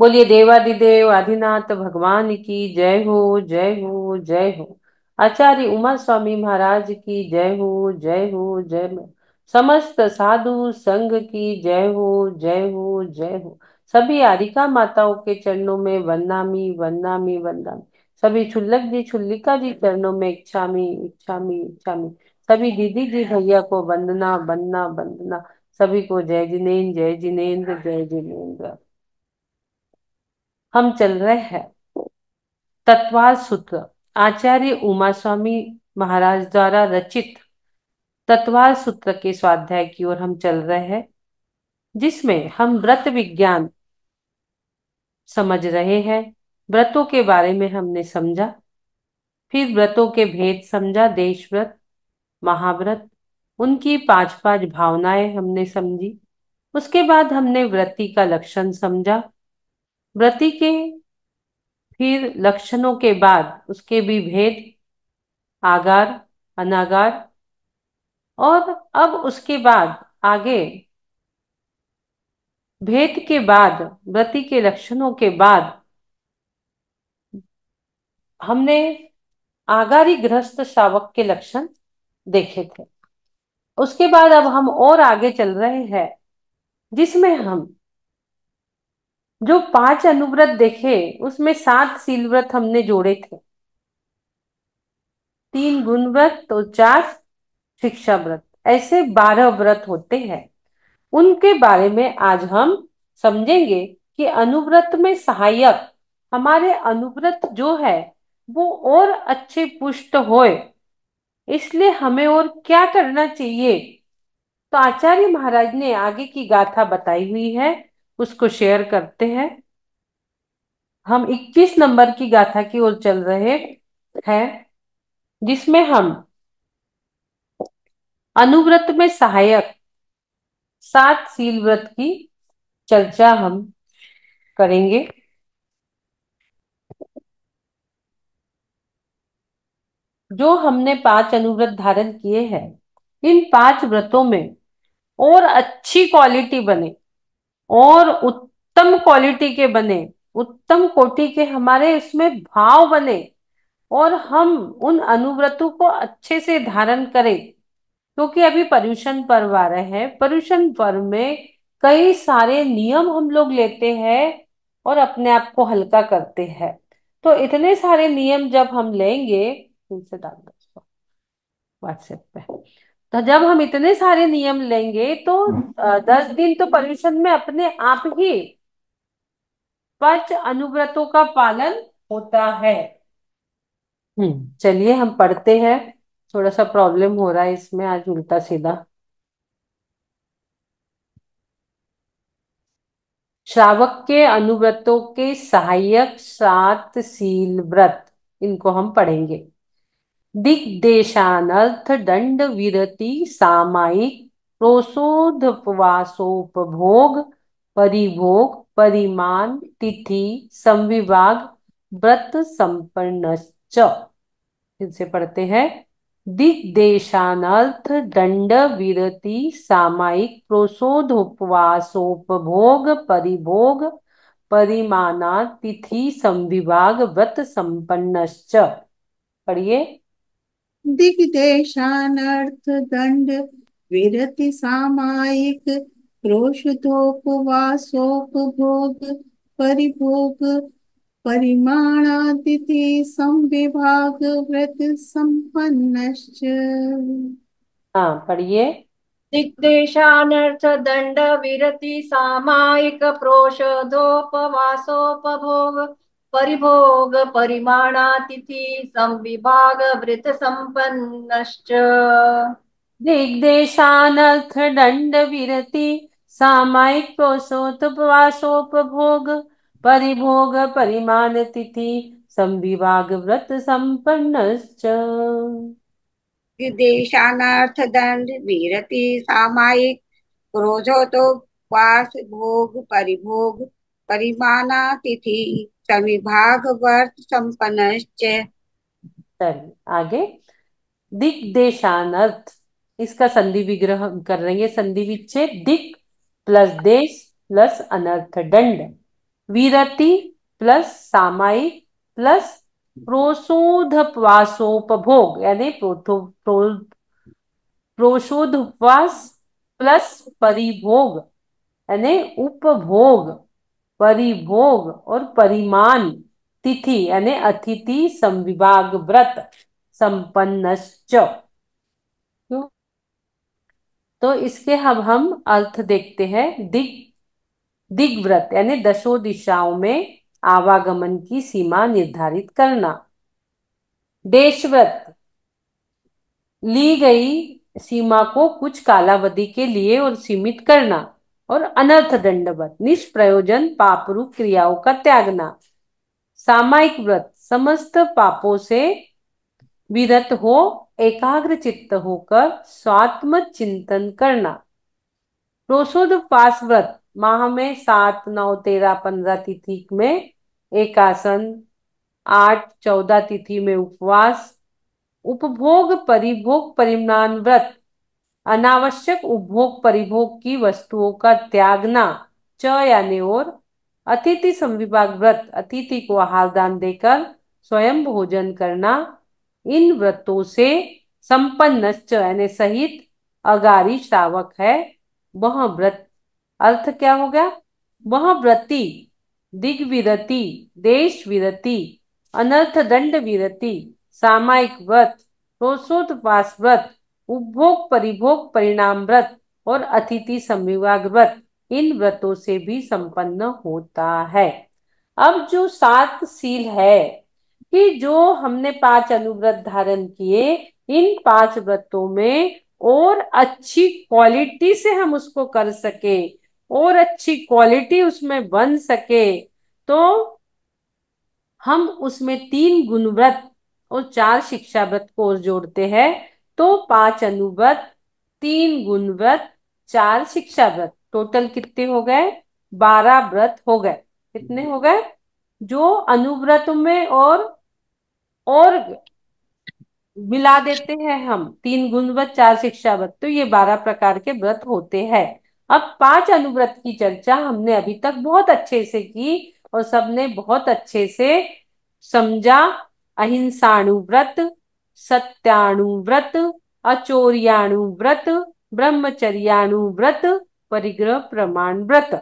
बोलिए देवादिदेव आदिनाथ भगवान की जय हो जय हो जय हो आचार्य उमा स्वामी महाराज की जय हो जय हो जय हो समस्त साधु संघ की जय हो जय हो जय हो सभी आरिका माताओं के चरणों में वन्नामी वन्नामी वन्नामी सभी छुल्लक जी छुल्लिका जी चरणों में इच्छामी इच्छामी इच्छामी सभी दीदी जी भैया को वंदना वंदना वंदना सभी को जय जिनेन्द्र जय जिनेन्द्र जय जिनेन्द्र हम चल रहे हैं तत्वार सूत्र आचार्य उमा स्वामी महाराज द्वारा रचित तत्वार सूत्र के स्वाध्याय की ओर हम चल रहे हैं जिसमें हम व्रत विज्ञान समझ रहे हैं व्रतों के बारे में हमने समझा फिर व्रतों के भेद समझा देश व्रत महाव्रत उनकी पांच पांच भावनाएं हमने समझी उसके बाद हमने व्रति का लक्षण समझा व्रति के फिर लक्षणों के बाद उसके भी भेद आगार अनागार और अब उसके बाद आगे भेद के बाद व्रति के लक्षणों के बाद हमने आगारी ग्रस्त शावक के लक्षण देखे थे उसके बाद अब हम और आगे चल रहे हैं जिसमें हम जो पांच अनुव्रत देखे उसमें सात व्रत हमने जोड़े थे तीन गुणव्रत तो चार शिक्षा व्रत ऐसे बारह व्रत होते हैं उनके बारे में आज हम समझेंगे कि अनुव्रत में सहायक हमारे अनुव्रत जो है वो और अच्छे पुष्ट होए इसलिए हमें और क्या करना चाहिए तो आचार्य महाराज ने आगे की गाथा बताई हुई है उसको शेयर करते हैं हम 21 नंबर की गाथा की ओर चल रहे हैं जिसमें हम अनुव्रत में सहायक सात सील व्रत की चर्चा हम करेंगे जो हमने पांच अनुव्रत धारण किए हैं इन पांच व्रतों में और अच्छी क्वालिटी बने और उत्तम क्वालिटी के बने उत्तम कोटि के हमारे इसमें भाव बने और हम उन अनुव्रतों को अच्छे से धारण करें क्योंकि तो अभी पर्यूषण पर्व आ रहे हैं पर्यूषण पर्व में कई सारे नियम हम लोग लेते हैं और अपने आप को हल्का करते हैं तो इतने सारे नियम जब हम लेंगे इनसे डाल दो व्हाट्सएप पे तो जब हम इतने सारे नियम लेंगे तो हम्म। दस दिन तो पर्युषण में अपने आप ही पंच अनुव्रतों का पालन होता है हम्म चलिए हम पढ़ते हैं थोड़ा सा प्रॉब्लम हो रहा है इसमें आज उल्टा सीधा श्रावक के अनुव्रतों के सहायक सात सील व्रत इनको हम पढ़ेंगे दिग्देशानर्थ दंड विरति सामायिक क्रोशोधपवासोपभोग परिभोग परिमान तिथि संविभाग व्रत संपन्न इनसे पढ़ते हैं दिग्देशानर्थ दंड विरति सामायिक क्रोशोधोपवासोपभोग परिभोग परिमाना तिथि संविभाग व्रत संपन्नश्च पढ़िए दिग्देशानर्थ दंड विरति सामायिक क्रोश भोग परिभोग परिमाणादिति संविभाग व्रत संपन्न हाँ पढ़िए दिग्देशानर्थ दंड विरति सामायिक प्रोषधोपवासोपभोग परिभोग परिमाणातिथि संविभाग वृत संपन्नश्च दिग्देशानर्थ दंड विरति सामायिक पोषोतोपवासोपभोग परिभोग परिमाण तिथि संविभाग व्रत संपन्नश्च विदेशानार्थ दंड विरति सामायिक क्रोधोतोपवास भोग परिभोग परिमाणातिथि सविभागवर्त वर्त संपन्न आगे देशानर्थ इसका संधि विग्रह कर रहे हैं संधि विच्छेद दिक प्लस देश प्लस अनर्थ दंड वीरति प्लस सामायिक प्लस प्रोशोधवासोपभोग यानी प्रो, प्रोशोधवास प्लस परिभोग यानी उपभोग परिभोग और परिमान तिथि यानी अतिथि संविभाग व्रत संपन्न तो इसके हम हम अर्थ देखते हैं दिग दिग्व्रत यानी दशो दिशाओं में आवागमन की सीमा निर्धारित करना देशव्रत ली गई सीमा को कुछ कालावधि के लिए और सीमित करना और अनर्थ दंडवत निष्प्रयोजन पाप रूप क्रियाओं का त्यागना सामायिक व्रत समस्त पापों से विरत हो एकाग्र चित्त होकर स्वात्म चिंतन करना प्रोशोध पास व्रत माह में सात नौ तेरह पंद्रह तिथि में एकासन आठ चौदह तिथि में उपवास उपभोग परिभोग परिमान व्रत अनावश्यक उपभोग परिभोग की वस्तुओं का त्यागना च यानी और अतिथि संविभाग व्रत अतिथि को आहार दान देकर स्वयं भोजन करना इन व्रतों से संपन्न यानी सहित अगारी श्रावक है वह व्रत अर्थ क्या हो गया वह व्रति दिग्विरति देश विरति अनर्थ दंड विरति सामायिक व्रत रोषोत्पास व्रत उपभोग परिभोग परिणाम व्रत और अतिथि संविवाग व्रत इन व्रतों से भी संपन्न होता है अब जो सात सील है कि जो हमने पांच अनुव्रत धारण किए इन पांच व्रतों में और अच्छी क्वालिटी से हम उसको कर सके और अच्छी क्वालिटी उसमें बन सके तो हम उसमें तीन गुणव्रत और चार शिक्षा व्रत को जोड़ते हैं तो पांच अनुव्रत तीन गुणव्रत चार शिक्षा व्रत टोटल कितने हो गए बारह व्रत हो गए कितने हो गए जो अनुव्रत में और और मिला देते हैं हम तीन गुण व्रत चार शिक्षा व्रत तो ये बारह प्रकार के व्रत होते हैं अब पांच अनुव्रत की चर्चा हमने अभी तक बहुत अच्छे से की और सबने बहुत अच्छे से समझा अहिंसा अनुव्रत सत्याणुव्रत अचौर्याणुव्रत ब्रह्मचर्याणुव्रत परिग्रह प्रमाण व्रत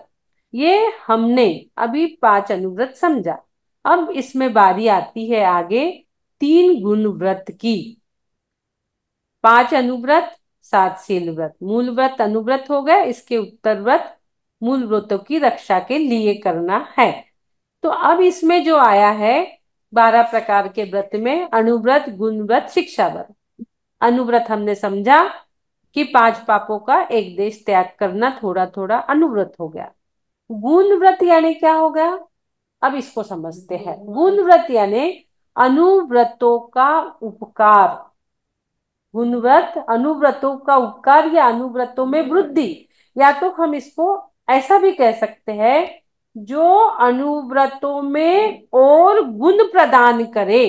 ये हमने अभी पांच अनुव्रत समझा अब इसमें बारी आती है आगे तीन गुण व्रत की पांच अनुव्रत सात शील व्रत मूल व्रत अनुव्रत हो गया इसके उत्तर व्रत मूल व्रतों की रक्षा के लिए करना है तो अब इसमें जो आया है बारह प्रकार के व्रत में अनुव्रत गुण व्रत शिक्षा व्रत अनुव्रत हमने समझा कि पांच पापों का एक देश त्याग करना थोड़ा थोड़ा अनुव्रत हो गया गुण व्रत यानी क्या हो गया अब इसको समझते हैं गुण व्रत यानी अनुव्रतों का उपकार गुणव्रत अनुव्रतों का उपकार या अनुव्रतों में वृद्धि या तो हम इसको ऐसा भी कह सकते हैं जो अनुव्रतों में और गुण प्रदान करे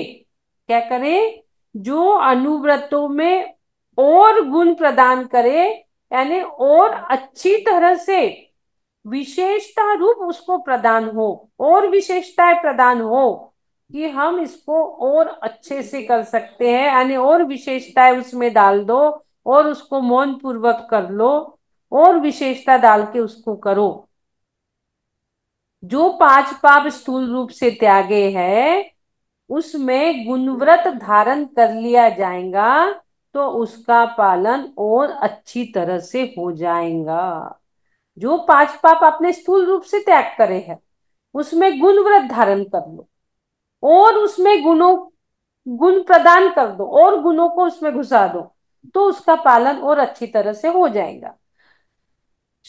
क्या करे जो अनुव्रतों में और गुण प्रदान करे यानी और अच्छी तरह से विशेषता रूप उसको प्रदान हो और विशेषताएं प्रदान हो कि हम इसको और अच्छे से कर सकते हैं यानी और विशेषताएं उसमें डाल दो और उसको मौन पूर्वक कर लो और विशेषता डाल के उसको करो जो पांच पाप स्थूल रूप से त्यागे है उसमें गुणव्रत धारण कर लिया जाएगा तो उसका पालन और अच्छी तरह से हो जाएगा जो पांच पाप आपने स्थूल रूप से त्याग करे हैं उसमें गुण व्रत धारण कर लो और उसमें गुणों गुण प्रदान कर दो और गुणों को उसमें घुसा दो तो उसका पालन और अच्छी तरह से हो जाएगा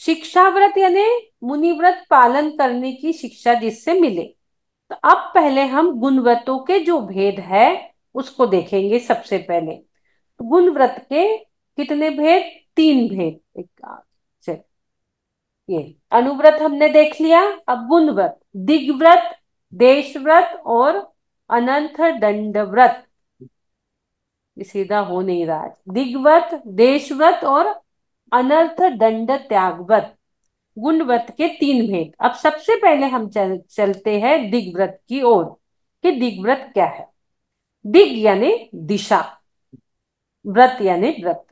शिक्षा व्रत यानी मुनिव्रत पालन करने की शिक्षा जिससे मिले तो अब पहले हम गुणव्रतों के जो भेद है उसको देखेंगे सबसे पहले तो गुणव्रत के कितने भेद तीन भेद एक ये अनुव्रत हमने देख लिया अब गुणव्रत दिग्व्रत व्रत और अनंत दंड व्रत सीधा हो नहीं रहा दिग्व्रत देशव्रत और अनर्थ दंड त्यागवत गुणव्रत के तीन भेद अब सबसे पहले हम चल, चलते हैं दिग्व्रत की ओर कि दिग्व्रत क्या है दिग यानी दिशा व्रत यानी व्रत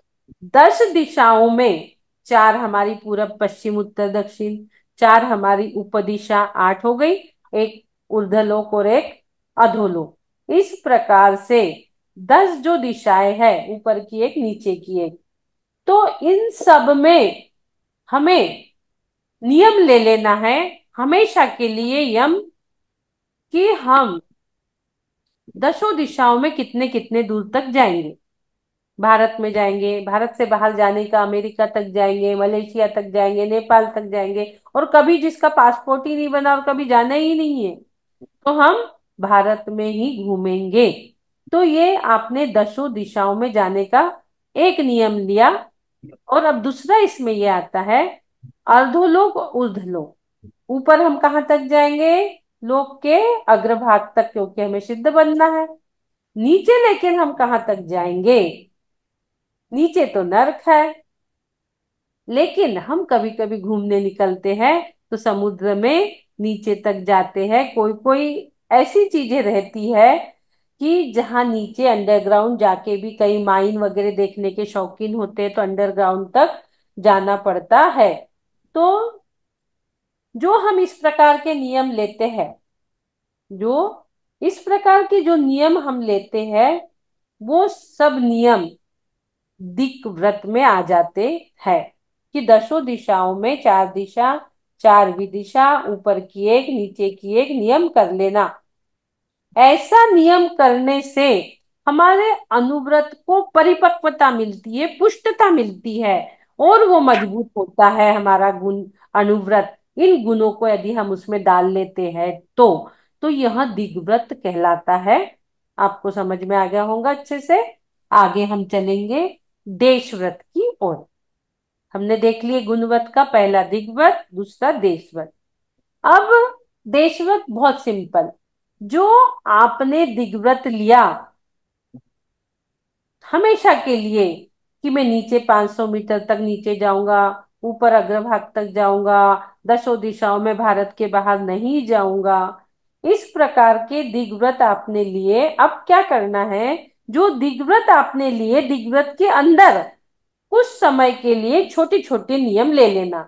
दस दिशाओं में चार हमारी पूरब पश्चिम उत्तर दक्षिण चार हमारी उपदिशा आठ हो गई एक उर्धलोक और एक अधोलोक इस प्रकार से दस जो दिशाएं है ऊपर की एक नीचे की एक तो इन सब में हमें नियम ले लेना है हमेशा के लिए यम कि हम दशो दिशाओं में कितने कितने दूर तक जाएंगे भारत में जाएंगे भारत से बाहर जाने का अमेरिका तक जाएंगे मलेशिया तक जाएंगे नेपाल तक जाएंगे और कभी जिसका पासपोर्ट ही नहीं बना और कभी जाना ही नहीं है तो हम भारत में ही घूमेंगे तो ये आपने दशो दिशाओं में जाने का एक नियम लिया और अब दूसरा इसमें ये आता है अर्धोलोक उर्धलोक ऊपर हम कहाँ तक जाएंगे लोक के अग्रभाग तक क्योंकि हमें सिद्ध बनना है नीचे लेकिन हम कहाँ तक जाएंगे नीचे तो नरक है लेकिन हम कभी कभी घूमने निकलते हैं तो समुद्र में नीचे तक जाते हैं कोई कोई ऐसी चीजें रहती है कि जहाँ नीचे अंडरग्राउंड जाके भी कई माइन वगैरह देखने के शौकीन होते हैं तो अंडरग्राउंड तक जाना पड़ता है तो जो हम इस प्रकार के नियम लेते हैं जो इस प्रकार के जो नियम हम लेते हैं वो सब नियम दिक व्रत में आ जाते हैं कि दसों दिशाओं में चार दिशा चार विदिशा ऊपर की एक नीचे की एक नियम कर लेना ऐसा नियम करने से हमारे अनुव्रत को परिपक्वता मिलती है पुष्टता मिलती है और वो मजबूत होता है हमारा गुण अनुव्रत इन गुणों को यदि हम उसमें डाल लेते हैं तो तो यह दिग्व्रत कहलाता है आपको समझ में आ गया होगा अच्छे से आगे हम चलेंगे देशव्रत की ओर हमने देख लिए गुणव्रत का पहला दिग्व्रत दूसरा देशव्रत अब देशव्रत बहुत सिंपल जो आपने दिग्व्रत लिया हमेशा के लिए कि मैं नीचे 500 मीटर तक नीचे जाऊंगा ऊपर अग्रभाग तक जाऊंगा दशो दिशाओं में भारत के बाहर नहीं जाऊंगा इस प्रकार के दिग्व्रत आपने लिए अब क्या करना है जो दिग्व्रत आपने लिए दिग्व्रत के अंदर कुछ समय के लिए छोटे छोटे नियम ले लेना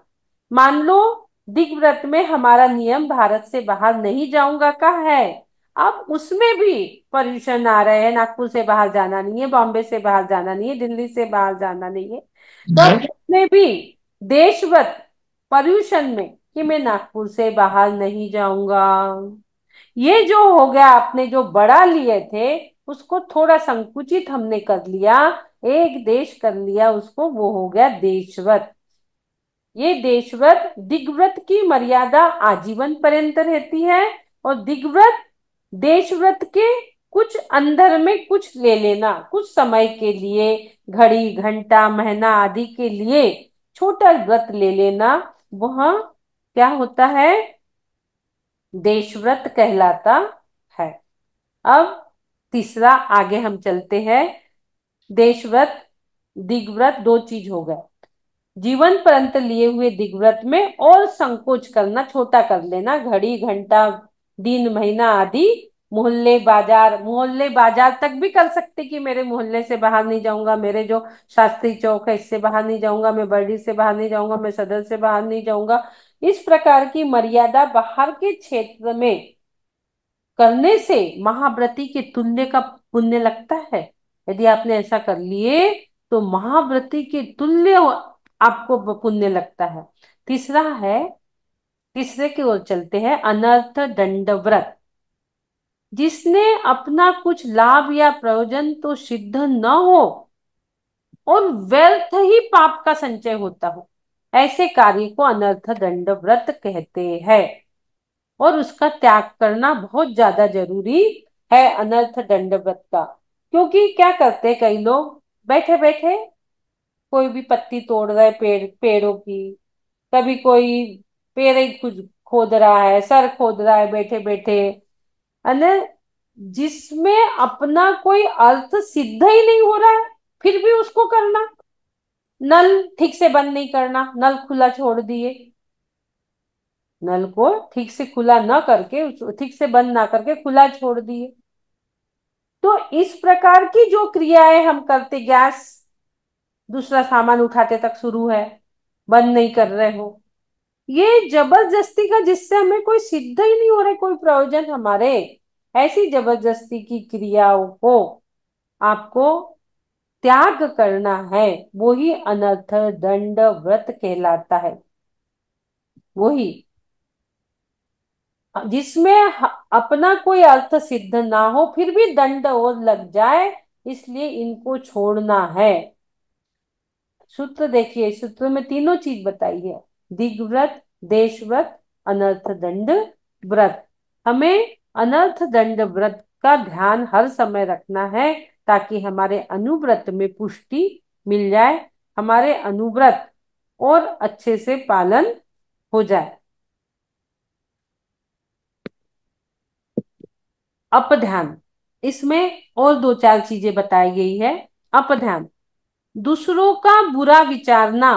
मान लो दिग्व्रत में हमारा नियम भारत से बाहर नहीं जाऊंगा का है अब उसमें भी पर्यूषण आ रहे हैं नागपुर से बाहर जाना नहीं है बॉम्बे से बाहर जाना नहीं है दिल्ली से बाहर जाना नहीं है तो उसमें भी देशवत पर्यूषण में कि मैं नागपुर से बाहर नहीं जाऊंगा ये जो हो गया आपने जो बड़ा लिए थे उसको थोड़ा संकुचित हमने कर लिया एक देश कर लिया उसको वो हो गया देशवत ये देशव्रत दिग्व्रत की मर्यादा आजीवन पर्यंत रहती है और दिग्व्रत देशव्रत के कुछ अंदर में कुछ ले लेना कुछ समय के लिए घड़ी घंटा महीना आदि के लिए छोटा व्रत ले लेना वह क्या होता है देशव्रत कहलाता है अब तीसरा आगे हम चलते हैं देशव्रत दिग्व्रत दो चीज हो गए जीवन पर्यंत लिए हुए दिग्व्रत में और संकोच करना छोटा कर लेना घड़ी घंटा दिन महीना आदि मोहल्ले बाजार मोहल्ले बाजार तक भी कर सकते कि मेरे मोहल्ले से बाहर नहीं जाऊंगा मेरे जो शास्त्री चौक है इससे बाहर नहीं जाऊंगा मैं बर्डी से बाहर नहीं जाऊंगा मैं सदर से बाहर नहीं जाऊंगा इस प्रकार की मर्यादा बाहर के क्षेत्र में करने से महाव्रती के तुल्य का पुण्य लगता है यदि आपने ऐसा कर लिए तो महाव्रती के तुल्य आपको पुण्य लगता है तीसरा है तीसरे की ओर चलते हैं अनर्थ दंड व्रत जिसने अपना कुछ लाभ या प्रयोजन तो सिद्ध न हो और वेल्थ ही पाप का संचय होता हो ऐसे कार्य को अनर्थ दंड व्रत कहते हैं और उसका त्याग करना बहुत ज्यादा जरूरी है अनर्थ दंड व्रत का क्योंकि क्या करते कई लोग बैठे बैठे कोई भी पत्ती तोड़ रहा है पेड़ पेड़ों की कभी कोई पेड़ ही कुछ खोद रहा है सर खोद रहा है बैठे बैठे अने जिसमें अपना कोई अर्थ सिद्ध ही नहीं हो रहा है फिर भी उसको करना नल ठीक से बंद नहीं करना नल खुला छोड़ दिए नल को ठीक से खुला ना करके ठीक से बंद ना करके खुला छोड़ दिए तो इस प्रकार की जो क्रियाएं हम करते गैस दूसरा सामान उठाते तक शुरू है बंद नहीं कर रहे हो ये जबरदस्ती का जिससे हमें कोई सिद्ध ही नहीं हो रहा कोई प्रयोजन हमारे ऐसी जबरदस्ती की क्रियाओं को आपको त्याग करना है वो ही अनर्थ दंड व्रत कहलाता है वही जिसमें अपना कोई अर्थ सिद्ध ना हो फिर भी दंड और लग जाए इसलिए इनको छोड़ना है सूत्र देखिए सूत्र में तीनों चीज बताई है दिग्व्रत देश व्रत अनर्थ दंड व्रत हमें अनर्थ दंड व्रत का ध्यान हर समय रखना है ताकि हमारे अनुव्रत में पुष्टि मिल जाए हमारे अनुव्रत और अच्छे से पालन हो जाए अपध्यान इसमें और दो चार चीजें बताई गई है अपध्यान दूसरों का बुरा विचारना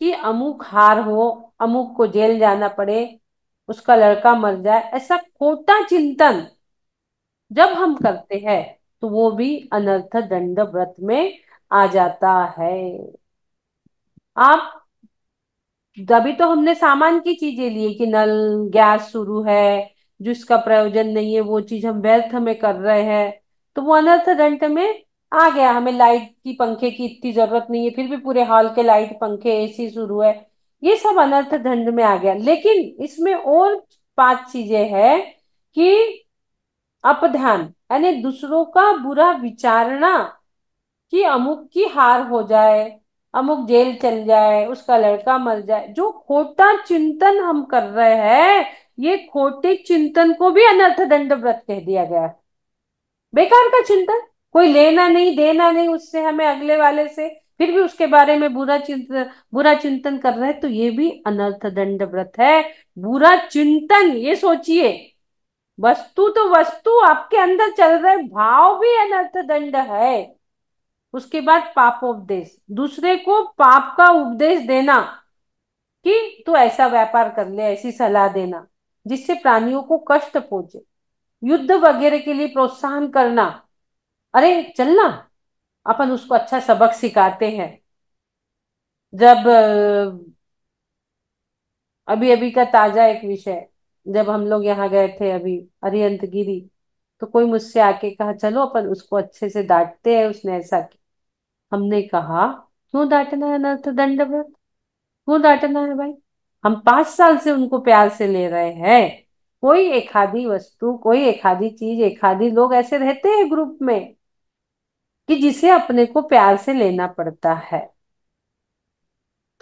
कि अमुक हार हो अमुक को जेल जाना पड़े उसका लड़का मर जाए ऐसा खोटा चिंतन जब हम करते हैं तो वो भी अनर्थ दंड व्रत में आ जाता है आप तभी तो हमने सामान की चीजें लिए कि नल गैस शुरू है जिसका प्रयोजन नहीं है वो चीज हम व्यर्थ में कर रहे हैं तो वो अनर्थ दंड में आ गया हमें लाइट की पंखे की इतनी जरूरत नहीं है फिर भी पूरे हॉल के लाइट पंखे एसी शुरू है ये सब अनर्थ दंड में आ गया लेकिन इसमें और पांच चीजें है कि अपध्यान यानी दूसरों का बुरा विचारणा कि अमुक की हार हो जाए अमुक जेल चल जाए उसका लड़का मर जाए जो खोटा चिंतन हम कर रहे हैं ये खोटे चिंतन को भी अनर्थ दंड व्रत कह दिया गया बेकार का चिंतन कोई लेना नहीं देना नहीं उससे हमें अगले वाले से फिर भी उसके बारे में बुरा चिंतन बुरा चिंतन कर रहे हैं तो ये भी अनर्थ दंड व्रत है बुरा चिंतन ये सोचिए वस्तु तो वस्तु आपके अंदर चल रहे भाव भी अनर्थ दंड है उसके बाद पापोपदेश दूसरे को पाप का उपदेश देना कि तू ऐसा व्यापार कर ले ऐसी सलाह देना जिससे प्राणियों को कष्ट पहुंचे युद्ध वगैरह के लिए प्रोत्साहन करना अरे चलना अपन उसको अच्छा सबक सिखाते हैं जब अभी अभी का ताजा एक विषय जब हम लोग यहाँ गए थे अभी अरियंत गिरी तो कोई मुझसे आके कहा चलो अपन उसको अच्छे से डांटते हैं उसने ऐसा किया हमने कहा क्यों डांटना है अनर्थ दंड क्यों डांटना है भाई हम पांच साल से उनको प्यार से ले रहे हैं कोई एक आधी वस्तु कोई एक आधी चीज एक आधी लोग ऐसे रहते हैं ग्रुप में कि जिसे अपने को प्यार से लेना पड़ता है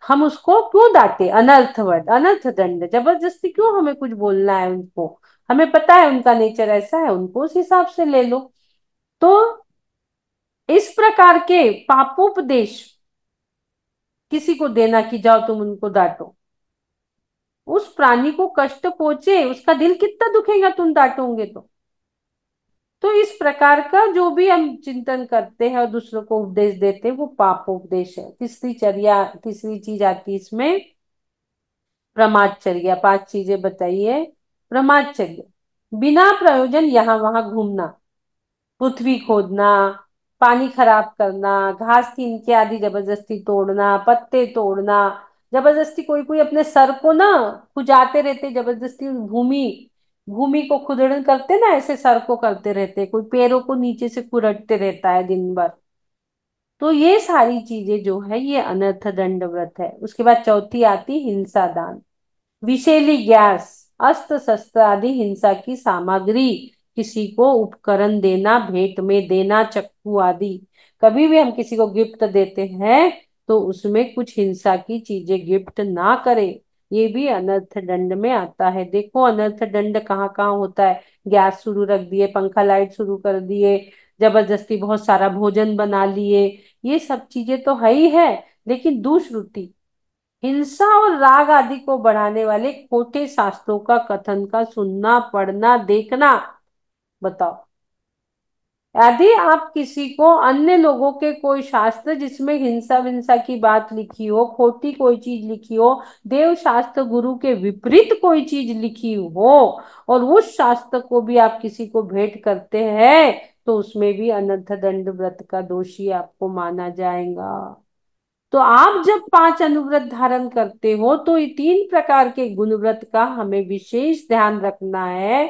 हम उसको क्यों डांटे वर्ड अनर्थ दंड जबरदस्ती क्यों हमें कुछ बोलना है उनको हमें पता है उनका नेचर ऐसा है उनको उस हिसाब से ले लो तो इस प्रकार के पापोपदेश किसी को देना कि जाओ तुम उनको डांटो उस प्राणी को कष्ट पहुंचे उसका दिल कितना दुखेगा तुम डांटोगे तो तो इस प्रकार का जो भी हम चिंतन करते हैं और दूसरों को उपदेश देते हैं वो पाप उपदेश है तीसरी चर्या तीसरी चीज आती है इसमें प्रमादचर्या पांच चीजें बताइए प्रमादचर्या बिना प्रयोजन यहाँ वहां घूमना पृथ्वी खोदना पानी खराब करना घास की इनके आदि जबरदस्ती तोड़ना पत्ते तोड़ना जबरदस्ती कोई कोई अपने सर को ना खुजाते रहते जबरदस्ती भूमि भूमि को खुदड़न करते ना ऐसे सर को करते रहते कोई पैरों को नीचे से कुरटते रहता है दिन भर तो ये सारी चीजें जो है ये अनर्थ दंड व्रत है उसके बाद चौथी आती हिंसा दान विषैली गैस अस्त्र शस्त्र आदि हिंसा की सामग्री किसी को उपकरण देना भेंट में देना चक्कू आदि कभी भी हम किसी को गिफ्ट देते हैं तो उसमें कुछ हिंसा की चीजें गिफ्ट ना करें ये भी अनर्थ दंड में आता है देखो अनर्थ दंड कहाँ कहाँ होता है गैस शुरू रख दिए पंखा लाइट शुरू कर दिए जबरदस्ती बहुत सारा भोजन बना लिए ये सब चीजें तो है ही है लेकिन दुश्रुति हिंसा और राग आदि को बढ़ाने वाले खोटे शास्त्रों का कथन का सुनना पढ़ना देखना बताओ यदि आप किसी को अन्य लोगों के कोई शास्त्र जिसमें हिंसा विंसा की बात लिखी हो खोटी कोई चीज लिखी हो देव शास्त्र गुरु के विपरीत कोई चीज लिखी हो और उस शास्त्र को भी आप किसी को भेंट करते हैं तो उसमें भी अनर्थ दंड व्रत का दोषी आपको माना जाएगा तो आप जब पांच अनुव्रत धारण करते हो तो ये तीन प्रकार के गुण व्रत का हमें विशेष ध्यान रखना है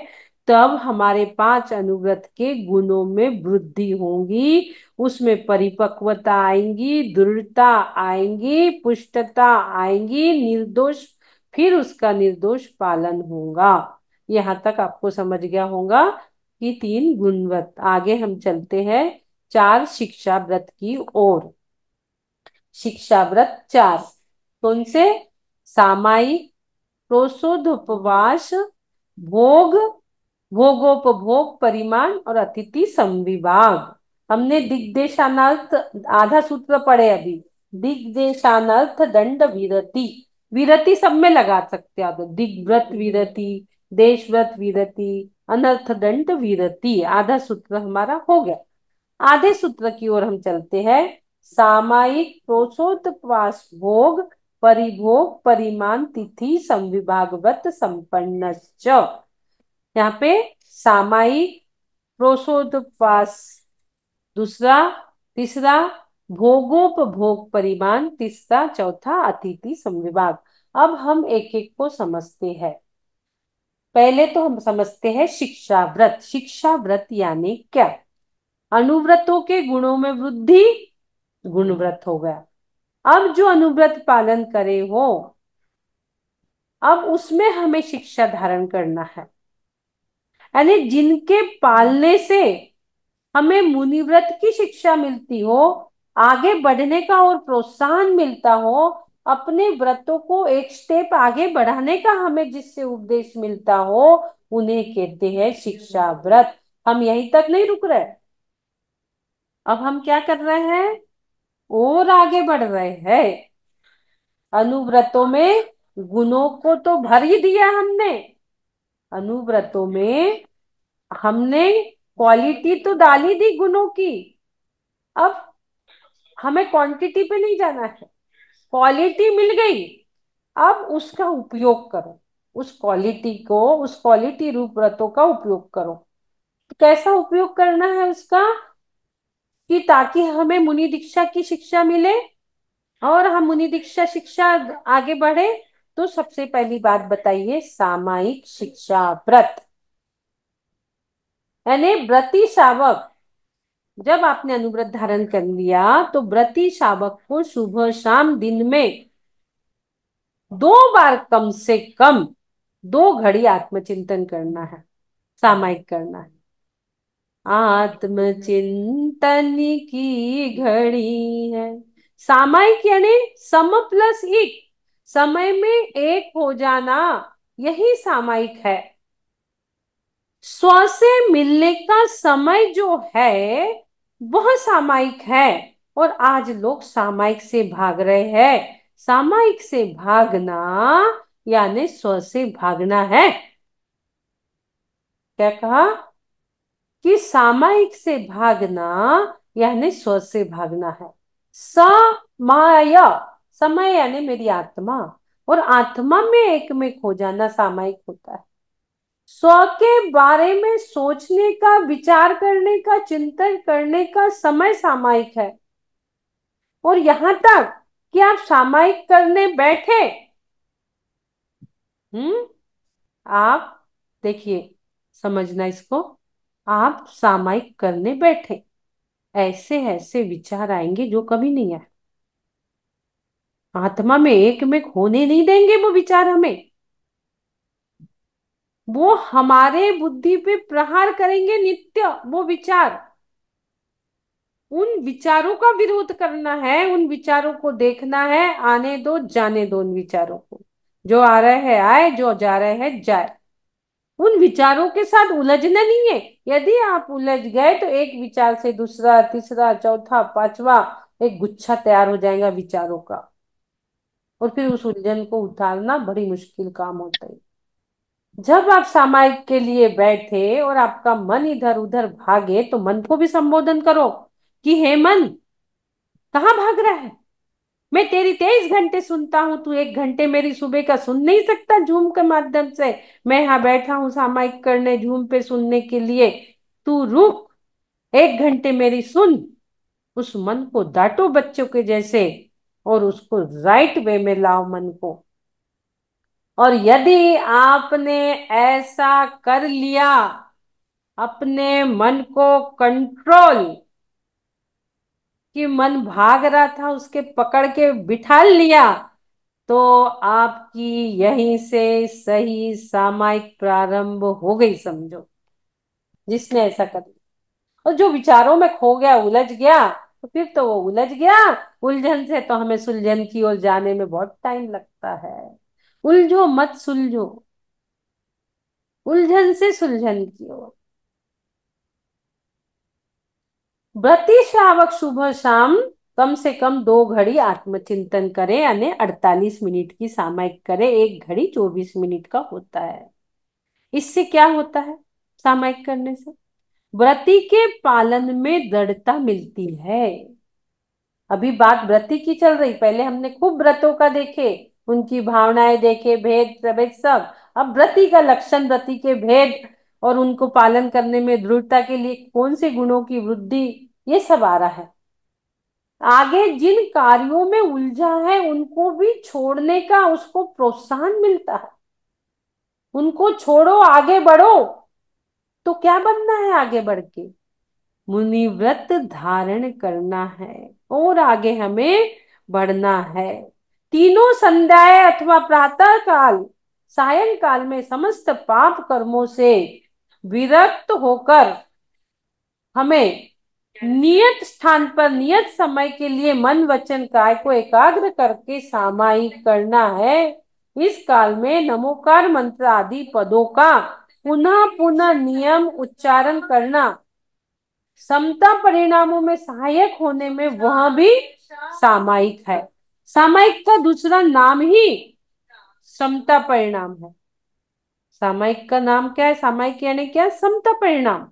तब हमारे पांच अनुव्रत के गुणों में वृद्धि होगी उसमें परिपक्वता आएंगी दृढ़ता आएंगी पुष्टता आएंगी निर्दोष फिर उसका निर्दोष पालन होगा यहाँ तक आपको समझ गया होगा कि तीन गुणवत्त आगे हम चलते हैं चार शिक्षा व्रत की ओर शिक्षा व्रत चार कौन से सामायिक प्रोसोधोपवास भोग भोगोपभोग परिमाण और अतिथि संविभाग हमने दिग्देशानर्थ आधा सूत्र पढ़े अभी दिग्देशानर्थ दंड विरति विरति सब में लगा सकते तो दिग्व्रत विरति देशव्रत विरति अनर्थ दंड विरति आधा सूत्र हमारा हो गया आधे सूत्र की ओर हम चलते हैं सामायिक पास भोग परिभोग परिमान तिथि संविभागवत संपन्न यहाँ पे सामायिक प्रोसोदपास दूसरा तीसरा भोगोपभोग परिमाण तीसरा चौथा अतिथि संविभाग अब हम एक एक को समझते हैं पहले तो हम समझते हैं शिक्षा व्रत शिक्षा व्रत यानी क्या अनुव्रतों के गुणों में वृद्धि गुणव्रत हो गया अब जो अनुव्रत पालन करे हो अब उसमें हमें शिक्षा धारण करना है यानी जिनके पालने से हमें मुनिव्रत की शिक्षा मिलती हो आगे बढ़ने का और प्रोत्साहन मिलता हो अपने व्रतों को एक स्टेप आगे बढ़ाने का हमें जिससे उपदेश मिलता हो उन्हें कहते हैं शिक्षा व्रत हम यहीं तक नहीं रुक रहे अब हम क्या कर रहे हैं और आगे बढ़ रहे हैं अनुव्रतों में गुणों को तो भर ही दिया हमने अनुव्रतों में हमने क्वालिटी तो डाली दी गुणों की अब हमें क्वांटिटी पे नहीं जाना है क्वालिटी मिल गई अब उसका उपयोग करो उस क्वालिटी को उस क्वालिटी रूप व्रतों का उपयोग करो तो कैसा उपयोग करना है उसका कि ताकि हमें मुनि दीक्षा की शिक्षा मिले और हम मुनि दीक्षा शिक्षा आगे बढ़े तो सबसे पहली बात बताइए सामायिक शिक्षा व्रत यानी व्रति शावक जब आपने अनुव्रत धारण कर लिया तो व्रति शावक को सुबह शाम दिन में दो बार कम से कम दो घड़ी आत्मचिंतन करना है सामायिक करना है आत्मचिंतन की घड़ी है सामायिक यानी सम प्लस एक समय में एक हो जाना यही सामयिक है स्व से मिलने का समय जो है वह सामायिक है और आज लोग सामायिक से भाग रहे हैं सामायिक से भागना यानी स्व से भागना है क्या कहा कि सामायिक से भागना यानी स्व से भागना है समाय समय यानी मेरी आत्मा और आत्मा में एक में खो जाना सामायिक होता है स्व के बारे में सोचने का विचार करने का चिंतन करने का समय सामायिक है और यहां तक कि आप सामायिक करने बैठे हम्म आप देखिए समझना इसको आप सामायिक करने बैठे ऐसे ऐसे विचार आएंगे जो कभी नहीं आए आत्मा में एक में होने नहीं देंगे वो विचार हमें वो हमारे बुद्धि पे प्रहार करेंगे नित्य वो विचार उन विचारों का विरोध करना है उन विचारों को देखना है आने दो जाने दो उन विचारों को जो आ रहे हैं आए जो जा रहे हैं जाए उन विचारों के साथ उलझना नहीं है यदि आप उलझ गए तो एक विचार से दूसरा तीसरा चौथा पांचवा एक गुच्छा तैयार हो जाएगा विचारों का और फिर उस उलझन को उतारना बड़ी मुश्किल काम होता है जब आप सामायिक के लिए बैठे और आपका मन इधर उधर भागे तो मन को भी संबोधन करो कि हे मन कहा भाग रहा है मैं तेरी तेईस घंटे सुनता हूं तू एक घंटे मेरी सुबह का सुन नहीं सकता झूम के माध्यम से मैं यहाँ बैठा हूँ सामायिक करने झूम पे सुनने के लिए तू रुक एक घंटे मेरी सुन उस मन को डांटो बच्चों के जैसे और उसको राइट वे में लाओ मन को और यदि आपने ऐसा कर लिया अपने मन को कंट्रोल कि मन भाग रहा था उसके पकड़ के बिठा लिया तो आपकी यहीं से सही सामायिक प्रारंभ हो गई समझो जिसने ऐसा कर लिया और जो विचारों में खो गया उलझ गया तो फिर तो वो उलझ गया उलझन से तो हमें सुलझन की ओर जाने में बहुत टाइम लगता है उलझो मत सुलझो उलझन से सुलझन की ओर व्रति श्रावक सुबह शाम कम से कम दो घड़ी आत्मचिंतन करे यानी अड़तालीस मिनट की सामायिक करे एक घड़ी चौबीस मिनट का होता है इससे क्या होता है सामायिक करने से व्रति के पालन में दृढ़ता मिलती है अभी बात व्रति की चल रही पहले हमने खूब व्रतों का देखे उनकी भावनाएं देखे भेद प्रभेद सब अब व्रती का लक्षण व्रती के भेद और उनको पालन करने में दृढ़ता के लिए कौन से गुणों की वृद्धि ये सब आ रहा है आगे जिन कार्यों में उलझा है उनको भी छोड़ने का उसको प्रोत्साहन मिलता है उनको छोड़ो आगे बढ़ो तो क्या बनना है आगे बढ़ के मुनि व्रत धारण करना है और आगे हमें बढ़ना है तीनों संध्याएं अथवा प्रातः काल सायंकाल में समस्त पाप कर्मों से विरक्त होकर हमें नियत स्थान पर नियत समय के लिए मन वचन काय को एकाग्र करके सामायिक करना है इस काल में नमोकार मंत्र आदि पदों का पुनः पुनः नियम उच्चारण करना समता परिणामों में सहायक होने में वह भी सामायिक है सामायिक का दूसरा नाम ही समता परिणाम है सामायिक का नाम क्या है सामायिक यानी क्या समता परिणाम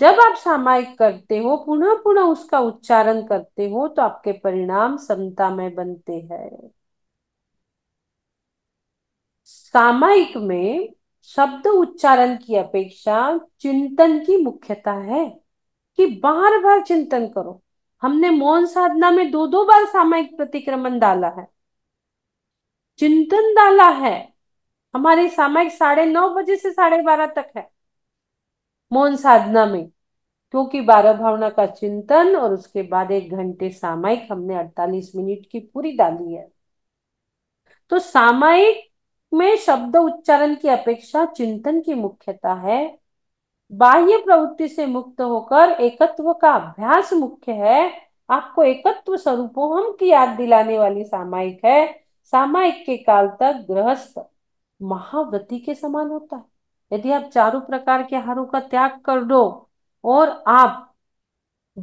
जब आप सामायिक करते हो पुनः पुनः उसका उच्चारण करते हो तो आपके परिणाम समता में बनते हैं सामायिक में शब्द उच्चारण की अपेक्षा चिंतन की मुख्यता है कि बार बार चिंतन करो हमने मौन साधना में दो दो बार सामायिक प्रतिक्रमण डाला है चिंतन डाला है हमारी सामायिक साढ़े नौ बजे से साढ़े बारह तक है मौन साधना में क्योंकि बारह भावना का चिंतन और उसके बाद एक घंटे सामायिक हमने अड़तालीस मिनट की पूरी डाली है तो सामायिक में शब्द उच्चारण की अपेक्षा चिंतन की मुख्यता है बाह्य प्रवृत्ति से मुक्त होकर एकत्व का अभ्यास मुख्य है आपको एकत्व स्वरूप हम की याद दिलाने वाली सामायिक है सामायिक के काल तक गृहस्थ महाव्रति के समान होता है यदि आप चारों प्रकार के हारों का त्याग कर दो और आप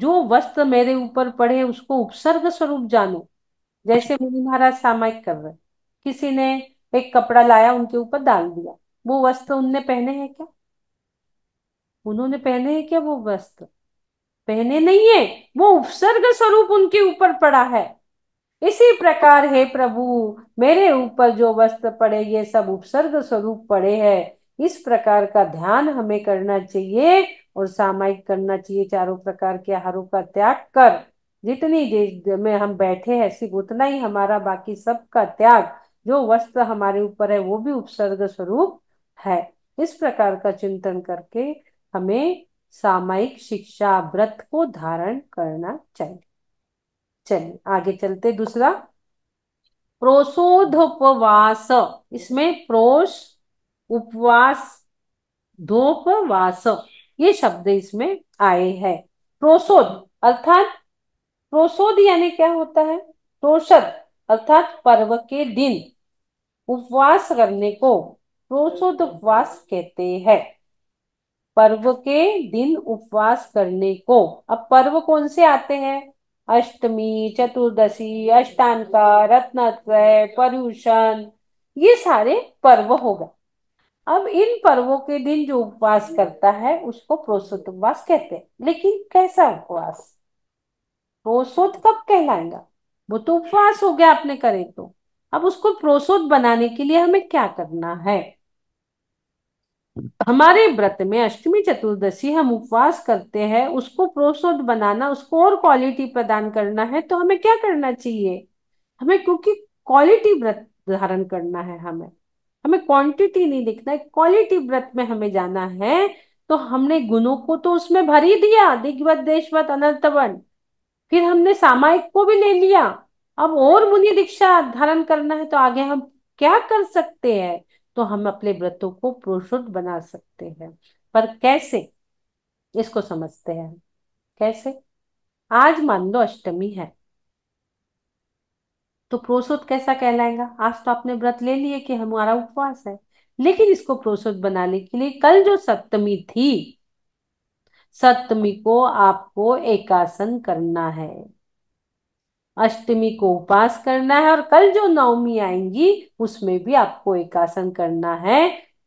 जो वस्त्र मेरे ऊपर पड़े उसको उपसर्ग स्वरूप जानो जैसे मुनि महाराज सामायिक कर रहे किसी ने एक कपड़ा लाया उनके ऊपर डाल दिया वो वस्त्र उनने पहने हैं क्या उन्होंने पहने हैं क्या वो वस्त्र पहने नहीं है वो उपसर्ग स्वरूप उनके ऊपर पड़ा है इसी प्रकार हे प्रभु मेरे ऊपर जो वस्त्र पड़े ये सब उपसर्ग स्वरूप पड़े हैं इस प्रकार का ध्यान हमें करना चाहिए और सामायिक करना चाहिए चारों प्रकार के आहारों का त्याग कर जितनी देर में हम बैठे हैं सिर्फ उतना ही हमारा बाकी सबका त्याग जो वस्त्र हमारे ऊपर है वो भी उपसर्ग स्वरूप है इस प्रकार का चिंतन करके हमें सामायिक शिक्षा व्रत को धारण करना चाहिए चलिए आगे चलते दूसरा प्रोसोधोपवास इसमें प्रोस उपवास धोपवास ये शब्द इसमें आए हैं प्रोसोध अर्थात प्रोसोध यानी क्या होता है प्रोसद अर्थात पर्व के दिन उपवास करने को प्रोशुद्ध उपवास कहते हैं पर्व के दिन उपवास करने को अब पर्व कौन से आते हैं अष्टमी चतुर्दशी अष्टानका रत्नत्रय पर्यूषण ये सारे पर्व हो गए अब इन पर्वों के दिन जो उपवास करता है उसको प्रोशुद्ध उपवास कहते हैं लेकिन कैसा उपवास प्रोशुद्ध कब कहलाएगा वो तो उपवास हो गया आपने करे तो अब उसको प्रोसोद बनाने के लिए हमें क्या करना है हमारे व्रत में अष्टमी चतुर्दशी हम उपवास करते हैं उसको प्रोसोद बनाना उसको और क्वालिटी प्रदान करना है तो हमें क्या करना चाहिए हमें क्योंकि क्वालिटी व्रत धारण करना है हमें हमें क्वांटिटी नहीं लिखना है क्वालिटी व्रत में हमें जाना है तो हमने गुणों को तो उसमें भर ही दिया दिग्वत देशवत अनर्थवन फिर हमने सामायिक को भी ले लिया अब और मुनि दीक्षा धारण करना है तो आगे हम क्या कर सकते हैं तो हम अपने व्रतों को पुरुषोत्त बना सकते हैं पर कैसे इसको समझते हैं कैसे आज मान लो अष्टमी है तो प्रोसोत कैसा कहलाएगा आज तो आपने व्रत ले लिए कि हमारा उपवास है लेकिन इसको प्रोसोत बनाने के लिए कल जो सप्तमी थी सप्तमी को आपको एकासन करना है अष्टमी को उपास करना है और कल जो नवमी आएंगी उसमें भी आपको एक आसन करना है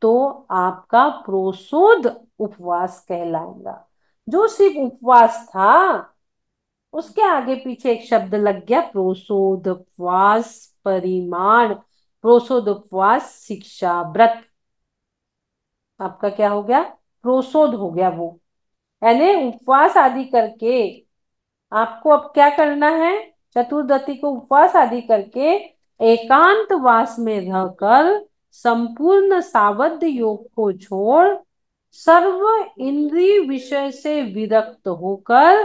तो आपका प्रोसोद उपवास कहलाएगा जो सिर्फ उपवास था उसके आगे पीछे एक शब्द लग गया प्रोसोद उपवास परिमाण प्रोसोद उपवास शिक्षा व्रत आपका क्या हो गया प्रोसोद हो गया वो यानी उपवास आदि करके आपको अब क्या करना है चतुर्दती को उपवास आदि करके एकांतवास में रहकर संपूर्ण सावध योग को छोड़ सर्व इंद्रिय विषय से विरक्त होकर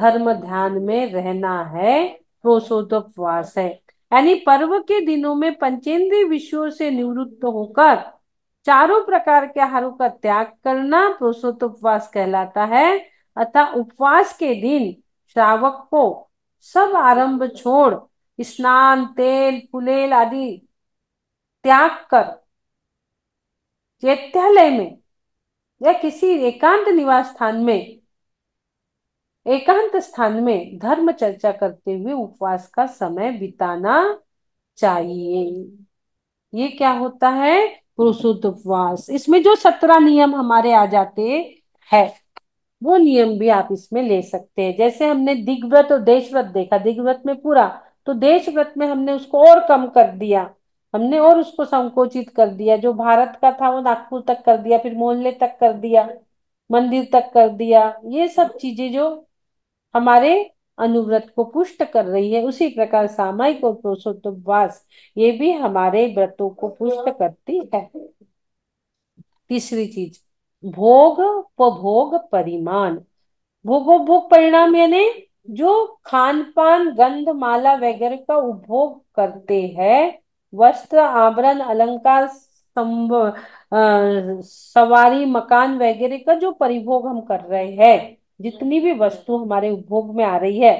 धर्म ध्यान में रहना है प्रोसोदोपवास है यानी पर्व के दिनों में पंचेंद्रीय विषयों से निवृत्त होकर चारों प्रकार के आहारों का त्याग करना प्रोसोत उपवास कहलाता है अतः उपवास के दिन श्रावक को सब आरंभ छोड़ स्नान तेल फुलेल आदि त्याग कर चैत्यालय में या किसी एकांत निवास स्थान में एकांत स्थान में धर्म चर्चा करते हुए उपवास का समय बिताना चाहिए ये क्या होता है पुरुषोत्तवास उपवास इसमें जो सत्रह नियम हमारे आ जाते हैं वो नियम भी आप इसमें ले सकते हैं जैसे हमने दिग्व्रत और देशव्रत देखा दिग्व्रत में पूरा तो देशव्रत में हमने उसको और कम कर दिया हमने और उसको संकोचित कर दिया जो भारत का था वो नागपुर तक कर दिया फिर मोहल्ले तक कर दिया मंदिर तक कर दिया ये सब चीजें जो हमारे अनुव्रत को पुष्ट कर रही है उसी प्रकार सामायिक और पुरुषोत्तवास ये भी हमारे व्रतों को पुष्ट करती है तीसरी चीज भोग उपभोग परिमाण भोगोपभोग परिणाम यानी जो खान पान गंध माला वगैरह का उपभोग करते हैं वस्त्र आवरण अलंकार सवारी मकान वगैरह का जो परिभोग हम कर रहे हैं जितनी भी वस्तु हमारे उपभोग में आ रही है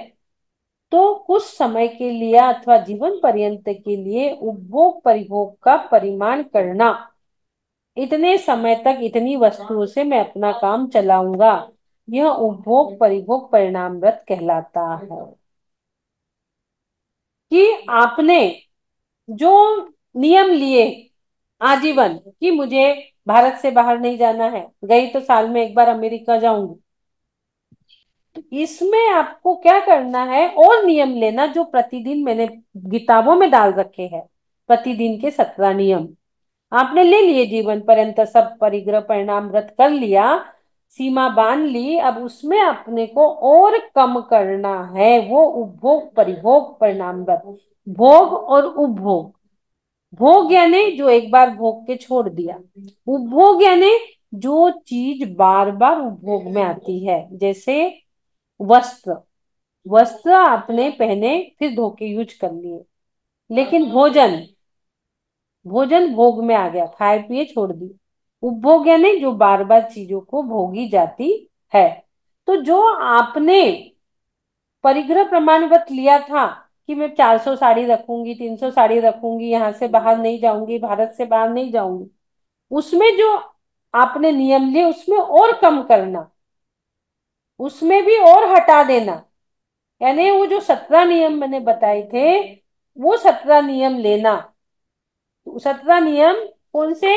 तो कुछ समय के लिए अथवा जीवन पर्यंत के लिए उपभोग परिभोग का परिमाण करना इतने समय तक इतनी वस्तुओं से मैं अपना काम चलाऊंगा यह उपभोग परिभोग परिणाम व्रत कहलाता है कि आपने जो नियम लिए आजीवन कि मुझे भारत से बाहर नहीं जाना है गई तो साल में एक बार अमेरिका जाऊंगी तो इसमें आपको क्या करना है और नियम लेना जो प्रतिदिन मैंने किताबों में डाल रखे हैं प्रतिदिन के सत्रह नियम आपने ले लिए जीवन पर्यंत सब परिग्रह परिणाम व्रत कर लिया सीमा बांध ली अब उसमें अपने को और कम करना है वो उपभोग परिभोग परिणाम व्रत भोग और उपभोग भोग यानी जो एक बार भोग के छोड़ दिया उपभोग यानी जो चीज बार बार उपभोग में आती है जैसे वस्त्र वस्त्र आपने पहने फिर धोके यूज कर लिए लेकिन भोजन भोजन भोग में आ गया खाए पिए छोड़ दिए उपभोग यानी जो बार बार चीजों को भोगी जाती है तो जो आपने परिग्रह प्रमाण पत्र लिया था कि मैं 400 साड़ी रखूंगी 300 साड़ी रखूंगी यहाँ से बाहर नहीं जाऊंगी भारत से बाहर नहीं जाऊंगी उसमें जो आपने नियम लिए उसमें और कम करना उसमें भी और हटा देना यानी वो जो सत्रह नियम मैंने बताए थे वो सत्रह नियम लेना तो सत्रह नियम कौन से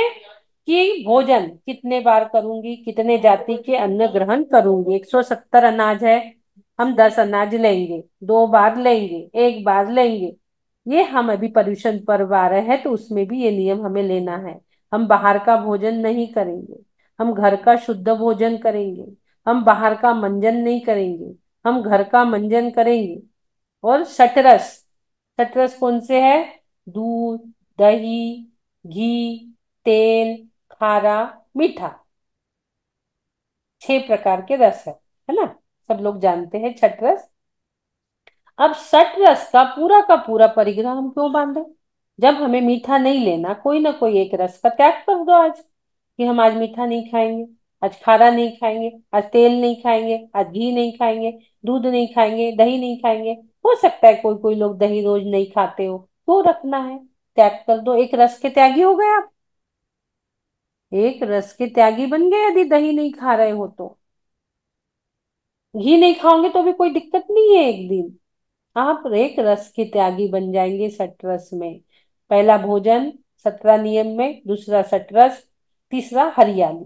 कि भोजन कितने बार करूंगी कितने जाति के अन्न ग्रहण करूंगी एक सौ सत्तर अनाज है हम दस अनाज लेंगे दो बार लेंगे एक बार लेंगे ये हम अभी पर्यूषण पर्व आ रहे हैं तो उसमें भी ये नियम हमें लेना है हम बाहर का भोजन नहीं करेंगे हम घर का शुद्ध भोजन करेंगे हम बाहर का मंजन नहीं करेंगे हम घर का मंजन करेंगे और सटरस सटरस कौन से है दूध दही घी तेल खारा मीठा छह प्रकार के रस है है ना सब लोग जानते हैं छठ रस अब सट रस का पूरा का पूरा परिग्रह हम क्यों बांधे जब हमें मीठा नहीं लेना कोई ना कोई एक रस का त्याग कर दो आज कि हम आज मीठा नहीं खाएंगे आज खारा नहीं खाएंगे आज तेल नहीं खाएंगे आज घी नहीं खाएंगे दूध नहीं खाएंगे दही नहीं खाएंगे हो सकता है कोई कोई लोग दही रोज नहीं खाते हो तो रखना है त्याग कर दो एक रस के त्यागी हो गए आप एक रस के त्यागी बन गए यदि दही नहीं खा रहे हो तो घी नहीं खाओगे तो भी कोई दिक्कत नहीं है एक दिन आप एक रस के त्यागी बन जाएंगे सटरस में पहला भोजन सत्रह नियम में दूसरा सटरस तीसरा हरियाली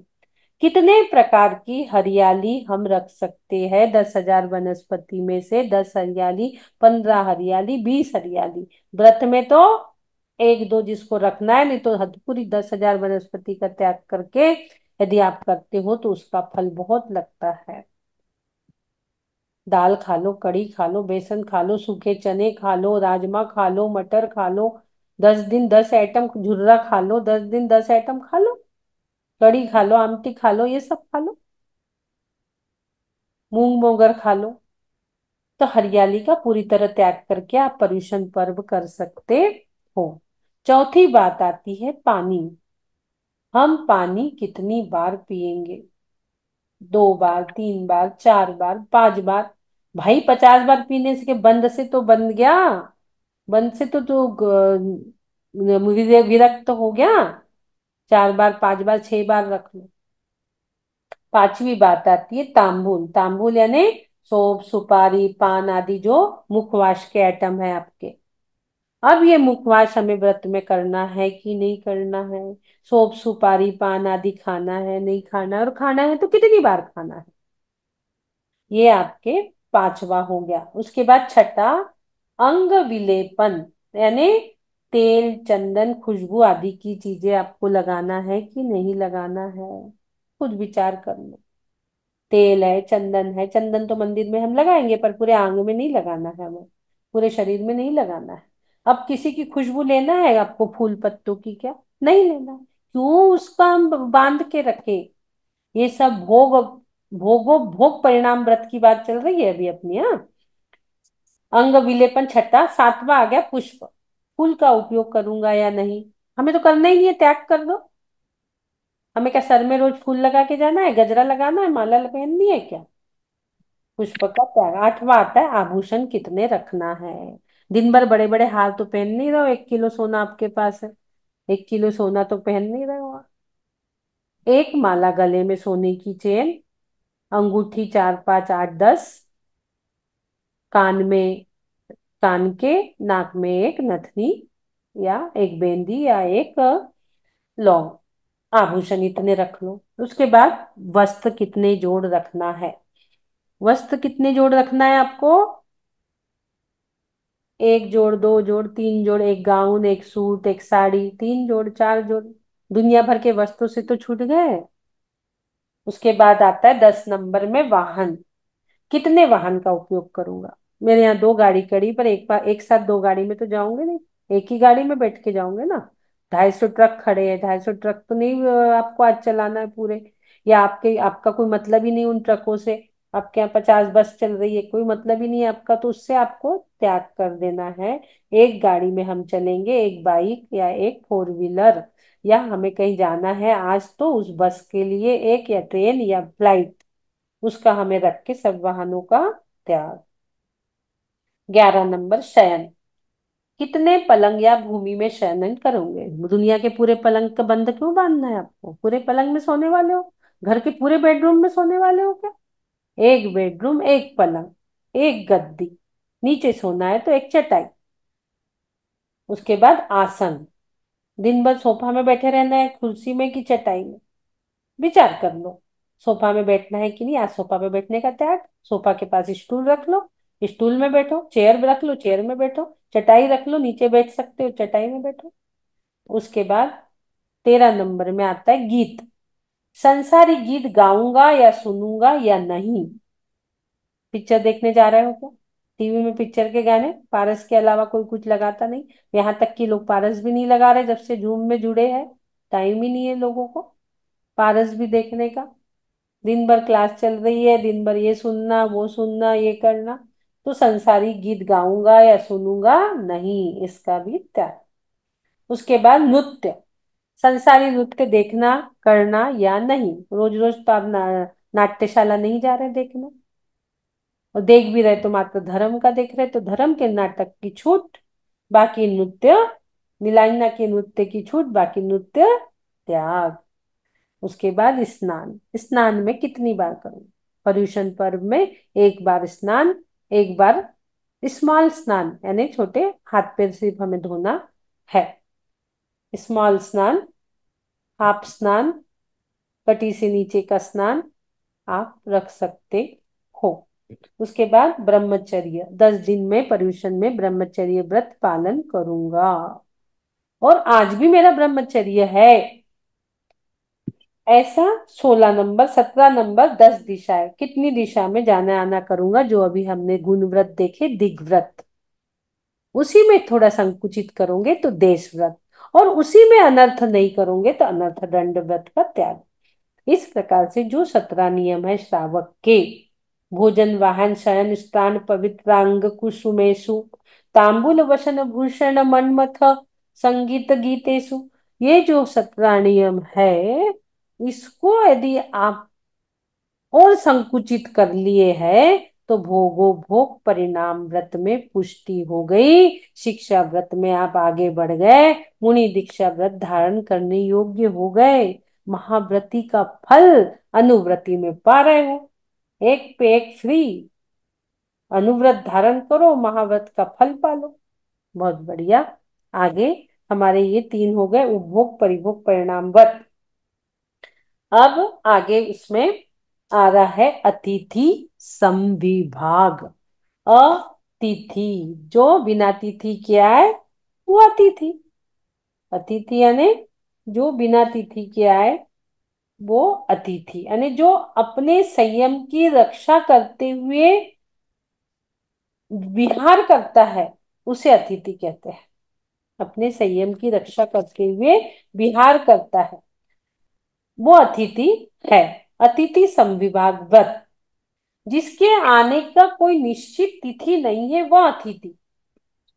कितने प्रकार की हरियाली हम रख सकते हैं दस हजार वनस्पति में से दस हरियाली पंद्रह हरियाली बीस हरियाली व्रत में तो एक दो जिसको रखना है नहीं तो पूरी दस हजार वनस्पति का त्याग करके यदि आप करते हो तो उसका फल बहुत लगता है दाल खा लो कड़ी खा लो बेसन खा लो सूखे चने खा लो राजमा खा लो मटर खा लो दस दिन दस आइटम झुर्रा खा लो दस दिन दस आइटम खा लो कड़ी खा लो आमटी खा लो ये सब खा लो मूंग मोगर खा लो तो हरियाली का पूरी तरह त्याग करके आप पर्यूषण पर्व कर सकते हो चौथी बात आती है पानी हम पानी कितनी बार पिएंगे दो बार तीन बार चार बार पांच बार भाई पचास बार पीने से के बंद से तो बंद गया बंद से तो जो तो, विरक्त तो हो गया चार बार पांच बार छह बार रख लो पांचवी बात आती है तांबुल तांबुल यानी सोप सुपारी पान आदि जो मुखवाश के आइटम है आपके अब ये मुखवास हमें व्रत में करना है कि नहीं करना है सोप सुपारी पान आदि खाना है नहीं खाना है और खाना है तो कितनी बार खाना है ये आपके पांचवा हो गया उसके बाद छठा अंग विलेपन यानी तेल चंदन खुशबू आदि की चीजें आपको लगाना है कि नहीं लगाना है कुछ विचार कर लो तेल है चंदन है चंदन तो मंदिर में हम लगाएंगे पर पूरे आंग में नहीं लगाना है हमें पूरे शरीर में नहीं लगाना है अब किसी की खुशबू लेना है आपको फूल पत्तों की क्या नहीं लेना क्यों उसका हम बांध के रखे ये सब भोग भोगो भोग परिणाम व्रत की बात चल रही है अभी अपनी हाँ अंग विलेपन छठा सातवा आ गया पुष्प फूल का उपयोग करूंगा या नहीं हमें तो करना ही नहीं है त्याग कर दो हमें क्या सर में रोज फूल लगा के जाना है गजरा लगाना है माला पहननी है क्या पुष्प का त्याग आठवा आता है आभूषण कितने रखना है दिन भर बड़े बड़े हार तो पहन नहीं रहे हो एक किलो सोना आपके पास है एक किलो सोना तो पहन नहीं रहे हो एक माला गले में सोने की चेन अंगूठी चार पांच आठ दस कान में कान के नाक में एक नथनी या एक बेंदी या एक लौंग आभूषण इतने रख लो उसके बाद वस्त्र कितने जोड़ रखना है वस्त्र कितने जोड़ रखना है आपको एक जोड़ दो जोड़ तीन जोड़ एक गाउन एक सूट एक साड़ी तीन जोड़ चार जोड़ दुनिया भर के वस्तु से तो छूट गए उसके बाद आता है दस नंबर में वाहन कितने वाहन का उपयोग करूंगा मेरे यहाँ दो गाड़ी खड़ी पर एक एक साथ दो गाड़ी में तो जाऊंगे नहीं एक ही गाड़ी में बैठ के जाऊंगे ना ढाई सौ ट्रक खड़े हैं ढाई सौ ट्रक तो नहीं आपको आज चलाना है पूरे या आपके आपका कोई मतलब ही नहीं उन ट्रकों से आपके यहाँ पचास बस चल रही है कोई मतलब ही नहीं है आपका तो उससे आपको त्याग कर देना है एक गाड़ी में हम चलेंगे एक बाइक या एक फोर व्हीलर या हमें कहीं जाना है आज तो उस बस के लिए एक या ट्रेन या फ्लाइट उसका हमें रख के सब वाहनों का त्याग ग्यारह नंबर शयन कितने पलंग या भूमि में शयन करोगे दुनिया के पूरे पलंग का तो बंद क्यों बांधना है आपको पूरे पलंग में सोने वाले हो घर के पूरे बेडरूम में सोने वाले हो क्या एक बेडरूम एक पलंग एक गद्दी नीचे सोना है तो एक चटाई उसके बाद आसन दिन भर सोफा में बैठे रहना है कुर्सी में कि चटाई में विचार कर लो सोफा में बैठना है कि नहीं आज सोफा में बैठने का त्याग सोफा के पास स्टूल रख लो स्टूल में बैठो चेयर रख लो चेयर में बैठो चटाई रख लो नीचे बैठ सकते हो चटाई में बैठो उसके बाद तेरह नंबर में आता है गीत संसारी गीत गाऊंगा या सुनूंगा या नहीं पिक्चर देखने जा रहे हो क्या टीवी में पिक्चर के गाने पारस के अलावा कोई कुछ लगाता नहीं यहाँ तक कि लोग पारस भी नहीं लगा रहे जब से जूम में जुड़े हैं टाइम ही नहीं है लोगों को पारस भी देखने का दिन भर क्लास चल रही है दिन भर ये सुनना वो सुनना ये करना तो संसारी गीत गाऊंगा या सुनूंगा नहीं इसका भी त्याग उसके बाद नृत्य संसारी नृत्य देखना करना या नहीं रोज रोज तो आप ना, नाट्यशाला नहीं जा रहे देखने और देख भी रहे तो मात्र धर्म का देख रहे तो धर्म के नाटक की छूट बाकी नृत्य नीलांगना के नृत्य की छूट बाकी नृत्य त्याग उसके बाद स्नान स्नान में कितनी बार करूं पर्यूषण पर्व में एक बार स्नान एक बार स्मॉल स्नान यानी छोटे हाथ पैर सिर्फ हमें धोना है स्मॉल स्नान आप स्नान पटी से नीचे का स्नान आप रख सकते हो उसके बाद ब्रह्मचर्य दस दिन में पर्यूषण में ब्रह्मचर्य व्रत पालन करूंगा और आज भी मेरा ब्रह्मचर्य है ऐसा सोलह नंबर सत्रह नंबर दस दिशा है कितनी दिशा में जाना आना करूंगा जो अभी हमने गुण व्रत देखे दिग्व्रत उसी में थोड़ा संकुचित करोगे तो देश व्रत और उसी में अनर्थ नहीं करोगे तो अनर्थ दंड व्रत का त्याग इस प्रकार से जो सत्रह नियम है श्रावक के भोजन वाहन शयन स्थान पवित्रांग कुसुमेशु तांबुल वसन भूषण मनमथ संगीत गीतेशु ये जो सत्रह नियम है इसको यदि आप और संकुचित कर लिए है तो भोगो भोग परिणाम व्रत में पुष्टि हो गई शिक्षा व्रत में आप आगे बढ़ गए मुनि दीक्षा व्रत धारण करने योग्य हो गए महाव्रती का फल अनुव्रति में पा रहे हो एक पे एक फ्री अनुव्रत धारण करो महाव्रत का फल पालो बहुत बढ़िया आगे हमारे ये तीन हो गए उपभोग परिभोग परिणाम व्रत अब आगे इसमें आ रहा है अतिथि संविभाग अतिथि जो बिना तिथि क्या है वो अतिथि अतिथि यानी जो बिना तिथि क्या है वो अतिथि यानी जो अपने संयम की रक्षा करते हुए विहार करता है उसे अतिथि कहते हैं अपने संयम की रक्षा करते हुए विहार करता है वो अतिथि है अतिथि संविभाग व्रत जिसके आने का कोई निश्चित तिथि नहीं है वह अतिथि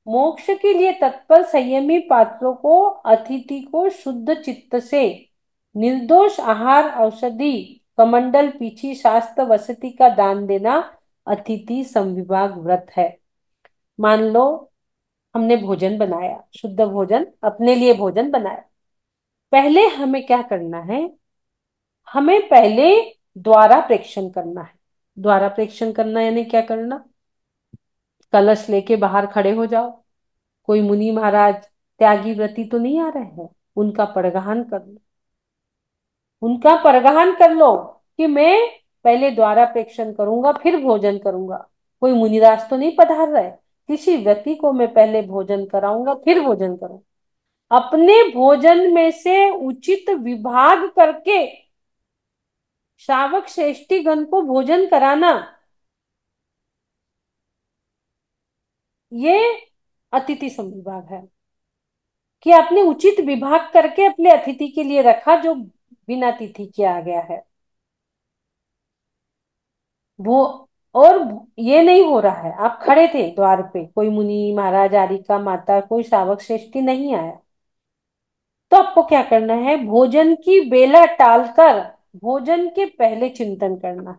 मोक्ष के लिए तत्पर संयमी पात्रों को अतिथि को शुद्ध चित्त से निर्दोष आहार औषधि कमंडल पीछी शास्त्र वसति का दान देना अतिथि संविभाग व्रत है मान लो हमने भोजन बनाया शुद्ध भोजन अपने लिए भोजन बनाया पहले हमें क्या करना है हमें पहले द्वारा प्रेक्षण करना है द्वारा प्रेक्षण करना यानी क्या करना कलश लेके बाहर खड़े हो जाओ कोई मुनि महाराज त्यागी व्रति तो नहीं आ रहे हैं उनका परगहन कर लो उनका परगहन कर लो कि मैं पहले द्वारा प्रेक्षण करूंगा फिर भोजन करूंगा कोई मुनिराज तो नहीं पधार रहे किसी व्यक्ति को मैं पहले भोजन कराऊंगा फिर भोजन करूंगा अपने भोजन में से उचित विभाग करके श्रावक श्रेष्ठी गण को भोजन कराना ये अतिथि संविभाग है कि आपने उचित विभाग करके अपने अतिथि के लिए रखा जो बिना तिथि के आ गया है वो और ये नहीं हो रहा है आप खड़े थे द्वार पे कोई मुनि महाराज आरिका माता कोई श्रावक श्रेष्ठी नहीं आया तो आपको क्या करना है भोजन की बेला टालकर भोजन के पहले चिंतन करना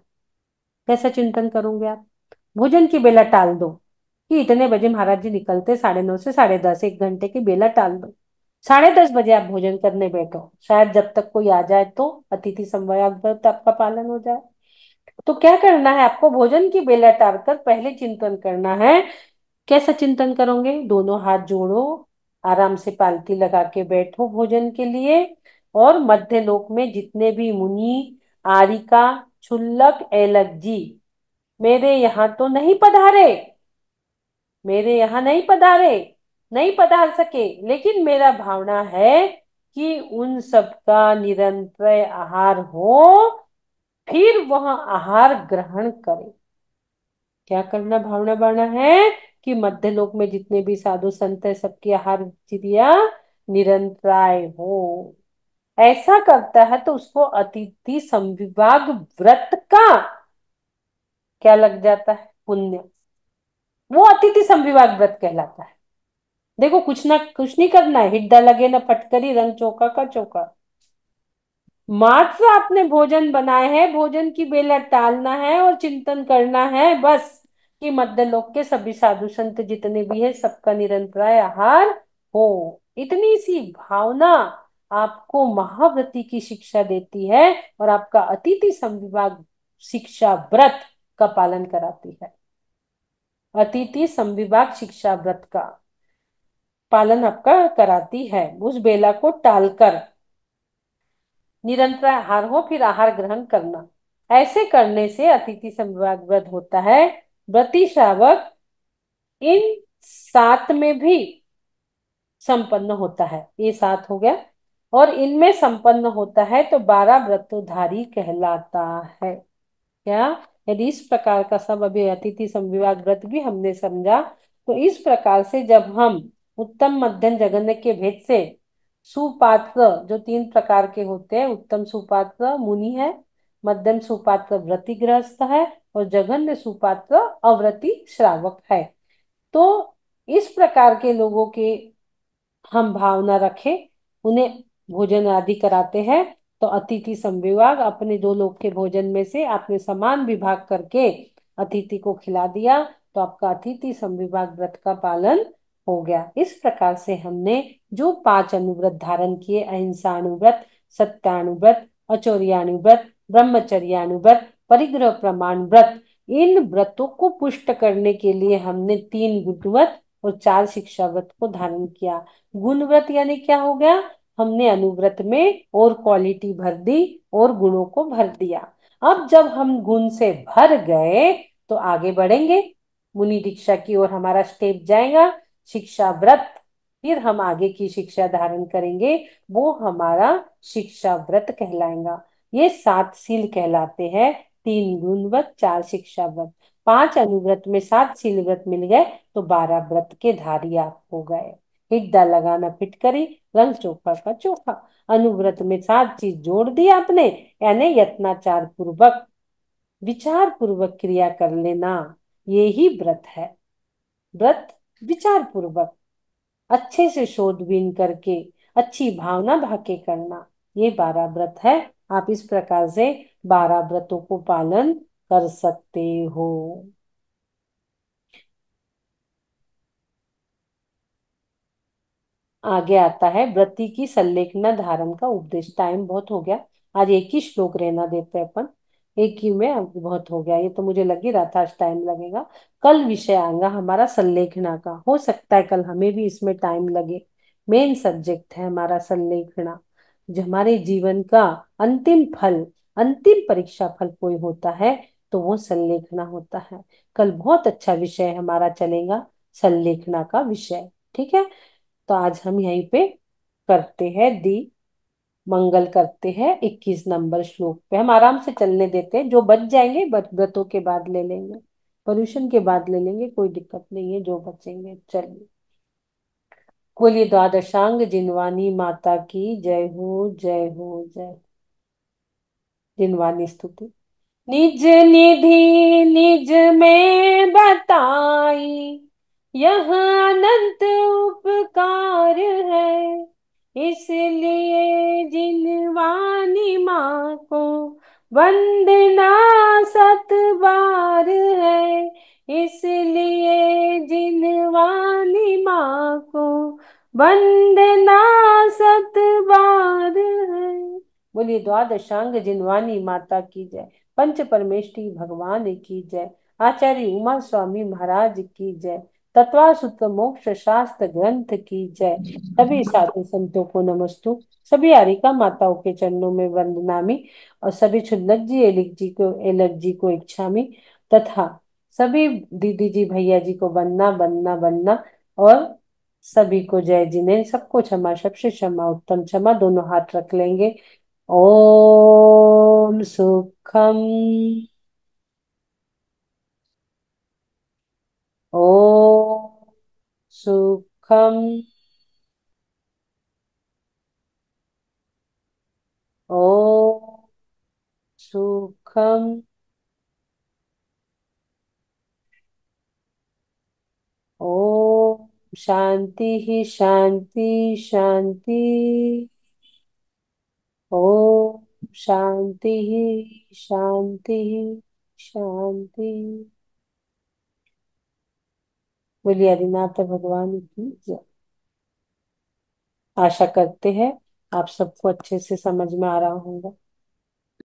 कैसा चिंतन करोगे आप भोजन की बेला टाल दो कि इतने बजे महाराज जी निकलते साढ़े नौ से साढ़े दस एक घंटे की बेला टाल दो साढ़े दस बजे आप भोजन करने बैठो शायद जब तक कोई आ जाए तो अतिथि संवाद आपका पालन हो जाए तो क्या करना है आपको भोजन की बेला टाल कर पहले चिंतन करना है कैसा चिंतन करोगे दोनों हाथ जोड़ो आराम से पालती लगा के बैठो भोजन के लिए और मध्य लोक में जितने भी मुनि आरिका छुल्लक एलक जी मेरे यहाँ तो नहीं पधारे मेरे यहाँ नहीं पधारे नहीं पधार सके लेकिन मेरा भावना है कि उन सबका निरंतर आहार हो फिर वह आहार ग्रहण करे क्या करना भावना भावना है कि मध्य लोक में जितने भी साधु संत है सबकी आहार निरंतराय हो ऐसा करता है तो उसको अतिथि संविभाग व्रत का क्या लग जाता है पुण्य वो अतिथि संविभाग व्रत कहलाता है देखो कुछ ना कुछ नहीं करना है हिड्डा लगे ना फटकरी रंग चौका का चौका मात्र आपने भोजन बनाए है भोजन की बेला टालना है और चिंतन करना है बस कि मध्य लोक के सभी साधु संत जितने भी है सबका निरंतराय आहार हो इतनी सी भावना आपको महाव्रति की शिक्षा देती है और आपका अतिथि संविभाग शिक्षा व्रत का पालन कराती है अतिथि संविभाग शिक्षा व्रत का पालन आपका कराती है उस बेला को टालकर निरंतर आहार हो फिर आहार ग्रहण करना ऐसे करने से अतिथि संविभाग व्रत होता है व्रति श्रावक इन सात में भी संपन्न होता है ये सात हो गया और इनमें संपन्न होता है तो बारह व्रतोधारी कहलाता है क्या यदि इस प्रकार का सब अभी अतिथि संविवाद व्रत भी हमने समझा तो इस प्रकार से जब हम उत्तम मध्यम जगन्य के भेद से सुपात्र जो तीन प्रकार के होते हैं उत्तम सुपात्र मुनि है मध्यम सुपात्र व्रति गृहस्थ है और जघन्य सुपात्र अव्रति श्रावक है तो इस प्रकार के लोगों के हम भावना रखें उन्हें भोजन आदि कराते हैं तो अतिथि संविभाग अपने दो लोग के भोजन में से आपने समान विभाग करके अतिथि को खिला दिया तो आपका अतिथि संविभाग व्रत का पालन हो गया इस प्रकार से हमने जो पांच अनुव्रत धारण किए अहिंसाणुव्रत सत्याणुव्रत अचौर्याणुव्रत ब्रह्मचर्याणुव्रत परिग्रह प्रमाण व्रत इन व्रतों को पुष्ट करने के लिए हमने तीन गुणव्रत और चार शिक्षा व्रत को धारण किया गुण व्रत यानी क्या हो गया हमने अनुव्रत में और क्वालिटी भर दी और गुणों को भर दिया अब जब हम गुण से भर गए तो आगे बढ़ेंगे मुनि दीक्षा की ओर हमारा स्टेप जाएगा शिक्षा व्रत फिर हम आगे की शिक्षा धारण करेंगे वो हमारा शिक्षा व्रत कहलाएगा ये सात सील कहलाते हैं तीन गुण व्रत चार शिक्षा व्रत पांच अनुव्रत में सात सील व्रत मिल गए तो बारह व्रत के धारी आप हो गए हिड्डा लगाना फिट करी रंग चोखा का चोखा अनुव्रत में सात चीज जोड़ दी आपने यानी यत्नाचार पूर्वक विचार पूर्वक क्रिया कर लेना ये ही व्रत है व्रत विचार पूर्वक अच्छे से शोधबीन करके अच्छी भावना भाके करना ये बारह व्रत है आप इस प्रकार से बारह व्रतों को पालन कर सकते हो आगे आता है व्रति की संलेखना धारण का उपदेश टाइम बहुत हो गया आज एक ही श्लोक रहना देते हैं अपन एक ही में बहुत हो गया ये तो मुझे लग ही रहा था आज टाइम लगेगा कल विषय आएगा हमारा संलेखना का हो सकता है कल हमें भी इसमें टाइम लगे मेन सब्जेक्ट है हमारा संलेखना जो हमारे जीवन का अंतिम फल अंतिम परीक्षा फल कोई होता है तो वो संलेखना होता है कल बहुत अच्छा विषय हमारा चलेगा संलेखना का विषय ठीक है तो आज हम यहीं पे करते हैं दी मंगल करते हैं इक्कीस नंबर श्लोक पे हम आराम से चलने देते हैं जो बच जाएंगे व्रतों के बाद ले लेंगे पॉल्यूशन के बाद ले लेंगे कोई दिक्कत नहीं है जो बचेंगे चलिए बोलिए द्वादशांग जिनवानी माता की जय हो जय हो जय जिनवानी स्तुति निज निधि निज में बताई यहाँ अनंत उपकार है इसलिए जिनवानी माँ को वंदना सत बार है इसलिए जिन वानी माँ को वंदना सत बार है बोलिए द्वादशांग जिनवानी माता की जय पंच परमेष्ठी भगवान की जय आचार्य उमा स्वामी महाराज की जय तत्वासुत मोक्ष शास्त्र ग्रंथ की जय सभी साधु संतों को नमस्तु सभी आरिका माताओं के चरणों में वंदनामी और सभी छुल्लक जी एलिक जी को एलक जी को इच्छामी तथा सभी दीदी जी भैया जी को बनना बनना बनना और सभी को जय जिने सबको क्षमा सबसे क्षमा उत्तम क्षमा दोनों हाथ रख लेंगे ओम सुखम ॐ सुखं शांति शांति शांति शांति शान्ति शान्ति ॐ शान्तिः शान्तिः शांति बोलिए आदिनाथ भगवान की जय आशा करते हैं आप सबको अच्छे से समझ में आ रहा होगा